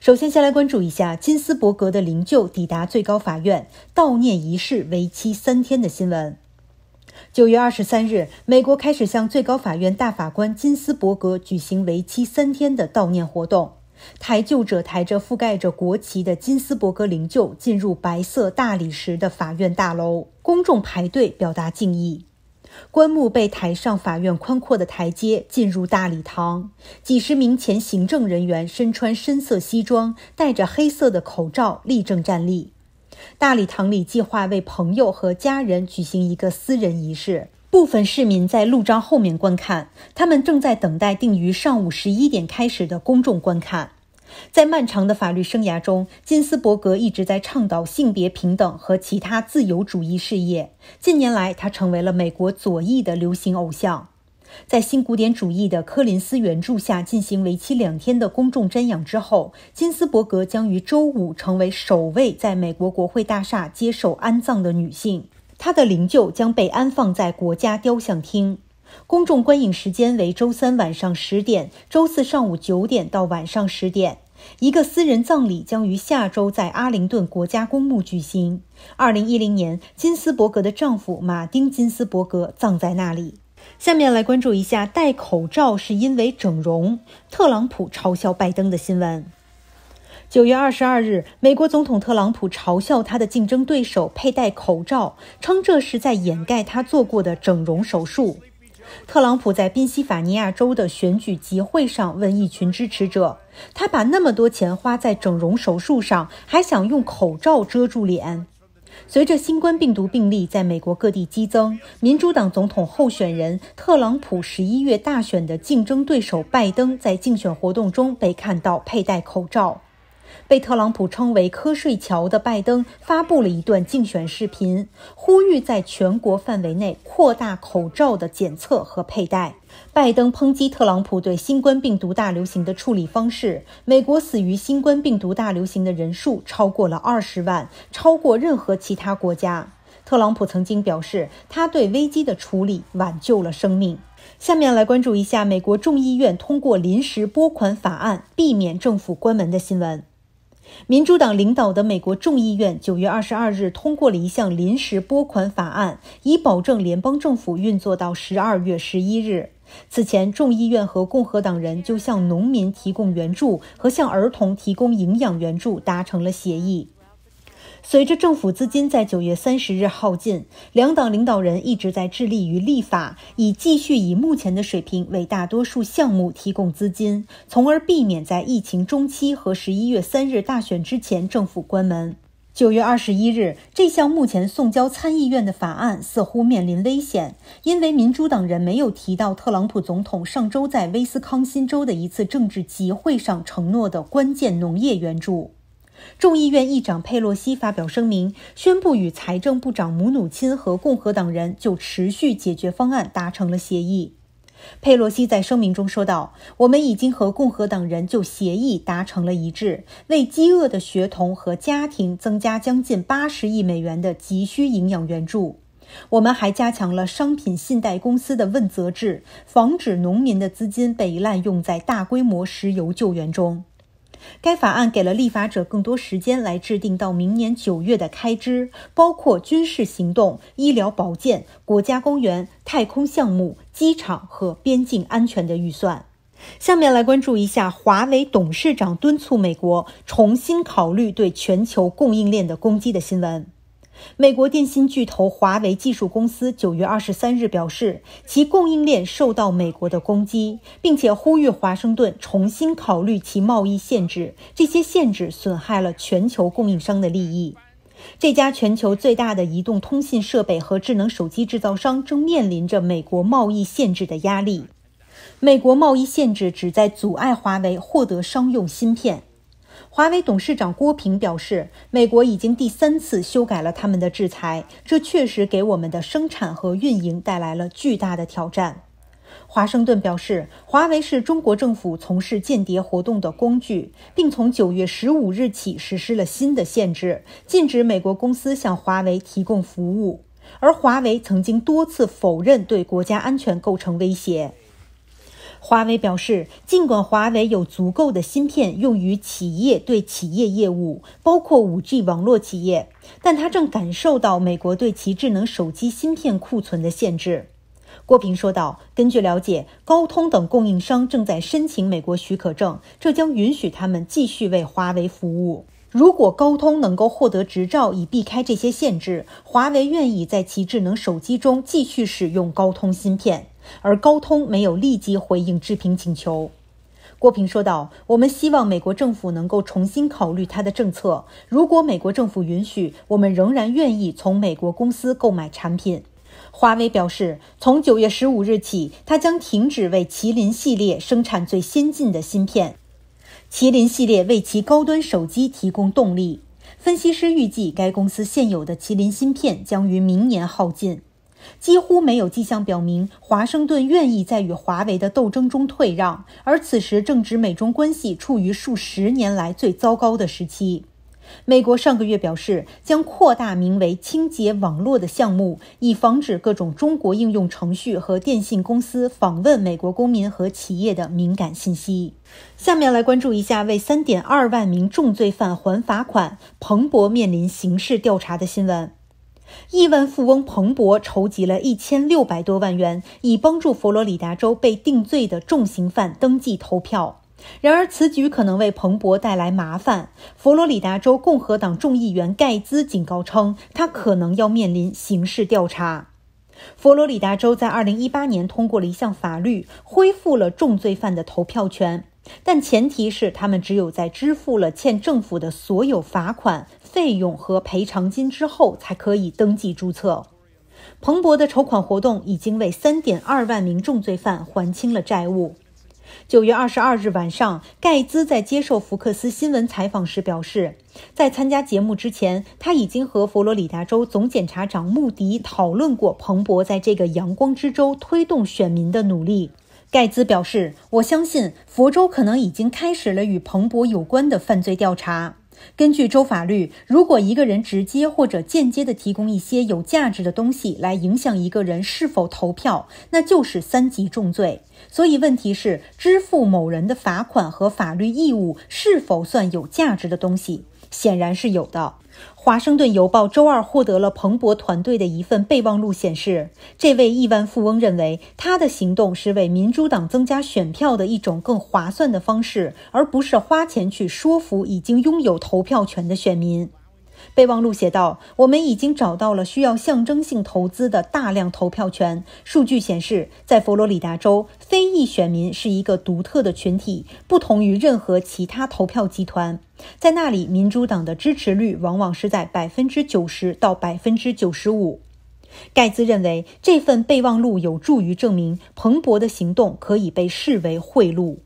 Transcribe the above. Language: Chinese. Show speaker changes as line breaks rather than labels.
首先，先来关注一下金斯伯格的灵柩抵达最高法院悼念仪式为期三天的新闻。九月二十三日，美国开始向最高法院大法官金斯伯格举行为期三天的悼念活动。抬柩者抬着覆盖着国旗的金斯伯格灵柩进入白色大理石的法院大楼，公众排队表达敬意。棺木被抬上法院宽阔的台阶，进入大礼堂。几十名前行政人员身穿深色西装，戴着黑色的口罩，立正站立。大礼堂里计划为朋友和家人举行一个私人仪式。部分市民在路障后面观看，他们正在等待定于上午十一点开始的公众观看。在漫长的法律生涯中，金斯伯格一直在倡导性别平等和其他自由主义事业。近年来，他成为了美国左翼的流行偶像。在新古典主义的柯林斯援助下进行为期两天的公众瞻仰之后，金斯伯格将于周五成为首位在美国国会大厦接受安葬的女性。她的灵柩将被安放在国家雕像厅。公众观影时间为周三晚上十点，周四上午九点到晚上十点。一个私人葬礼将于下周在阿灵顿国家公墓举行。2010年，金斯伯格的丈夫马丁·金斯伯格葬在那里。下面来关注一下戴口罩是因为整容，特朗普嘲笑拜登的新闻。9月22日，美国总统特朗普嘲笑他的竞争对手佩戴口罩，称这是在掩盖他做过的整容手术。特朗普在宾夕法尼亚州的选举集会上问一群支持者：“他把那么多钱花在整容手术上，还想用口罩遮住脸？”随着新冠病毒病例在美国各地激增，民主党总统候选人特朗普十一月大选的竞争对手拜登在竞选活动中被看到佩戴口罩。被特朗普称为“瞌睡桥”的拜登发布了一段竞选视频，呼吁在全国范围内扩大口罩的检测和佩戴。拜登抨击特朗普对新冠病毒大流行的处理方式。美国死于新冠病毒大流行的人数超过了二十万，超过任何其他国家。特朗普曾经表示，他对危机的处理挽救了生命。下面来关注一下美国众议院通过临时拨款法案，避免政府关门的新闻。民主党领导的美国众议院9月22日通过了一项临时拨款法案，以保证联邦政府运作到12月11日。此前，众议院和共和党人就向农民提供援助和向儿童提供营养援助达成了协议。随着政府资金在九月三十日耗尽，两党领导人一直在致力于立法，以继续以目前的水平为大多数项目提供资金，从而避免在疫情中期和十一月三日大选之前政府关门。九月二十一日，这项目前送交参议院的法案似乎面临危险，因为民主党人没有提到特朗普总统上周在威斯康辛州的一次政治集会上承诺的关键农业援助。众议院议长佩洛西发表声明，宣布与财政部长姆努钦和共和党人就持续解决方案达成了协议。佩洛西在声明中说道：“我们已经和共和党人就协议达成了一致，为饥饿的学童和家庭增加将近八十亿美元的急需营养援助。我们还加强了商品信贷公司的问责制，防止农民的资金被滥用在大规模石油救援中。”该法案给了立法者更多时间来制定到明年九月的开支，包括军事行动、医疗保健、国家公园、太空项目、机场和边境安全的预算。下面来关注一下华为董事长敦促美国重新考虑对全球供应链的攻击的新闻。美国电信巨头华为技术公司九月二十三日表示，其供应链受到美国的攻击，并且呼吁华盛顿重新考虑其贸易限制。这些限制损害了全球供应商的利益。这家全球最大的移动通信设备和智能手机制造商正面临着美国贸易限制的压力。美国贸易限制旨在阻碍华为获得商用芯片。华为董事长郭平表示，美国已经第三次修改了他们的制裁，这确实给我们的生产和运营带来了巨大的挑战。华盛顿表示，华为是中国政府从事间谍活动的工具，并从9月15日起实施了新的限制，禁止美国公司向华为提供服务。而华为曾经多次否认对国家安全构成威胁。华为表示，尽管华为有足够的芯片用于企业对企业业务，包括 5G 网络企业，但它正感受到美国对其智能手机芯片库存的限制。郭平说道：“根据了解，高通等供应商正在申请美国许可证，这将允许他们继续为华为服务。”如果高通能够获得执照以避开这些限制，华为愿意在其智能手机中继续使用高通芯片。而高通没有立即回应置评请求。郭平说道：“我们希望美国政府能够重新考虑他的政策。如果美国政府允许，我们仍然愿意从美国公司购买产品。”华为表示，从9月15日起，它将停止为麒麟系列生产最先进的芯片。麒麟系列为其高端手机提供动力。分析师预计，该公司现有的麒麟芯片将于明年耗尽。几乎没有迹象表明华盛顿愿意在与华为的斗争中退让，而此时正值美中关系处于数十年来最糟糕的时期。美国上个月表示，将扩大名为“清洁网络”的项目，以防止各种中国应用程序和电信公司访问美国公民和企业的敏感信息。下面来关注一下为3.2万名重罪犯还罚款，彭博面临刑事调查的新闻。亿万富翁彭博筹集了一千六百多万元，以帮助佛罗里达州被定罪的重刑犯登记投票。然而，此举可能为彭博带来麻烦。佛罗里达州共和党众议员盖兹警告称，他可能要面临刑事调查。佛罗里达州在2018年通过了一项法律，恢复了重罪犯的投票权，但前提是他们只有在支付了欠政府的所有罚款、费用和赔偿金之后，才可以登记注册。彭博的筹款活动已经为3.2万名重罪犯还清了债务。九月二十二日晚上，盖茨在接受福克斯新闻采访时表示，在参加节目之前，他已经和佛罗里达州总检察长穆迪讨论过彭博在这个阳光之州推动选民的努力。盖茨表示：“我相信佛州可能已经开始了与彭博有关的犯罪调查。”根据州法律，如果一个人直接或者间接的提供一些有价值的东西来影响一个人是否投票，那就是三级重罪。所以，问题是支付某人的罚款和法律义务是否算有价值的东西？显然是有的。华盛顿邮报周二获得了彭博团队的一份备忘录，显示这位亿万富翁认为他的行动是为民主党增加选票的一种更划算的方式，而不是花钱去说服已经拥有投票权的选民。备忘录写道：“我们已经找到了需要象征性投资的大量投票权。数据显示，在佛罗里达州，非裔选民是一个独特的群体，不同于任何其他投票集团。在那里，民主党的支持率往往是在百分之九十到百分之九十五。”盖茨认为，这份备忘录有助于证明彭博的行动可以被视为贿赂。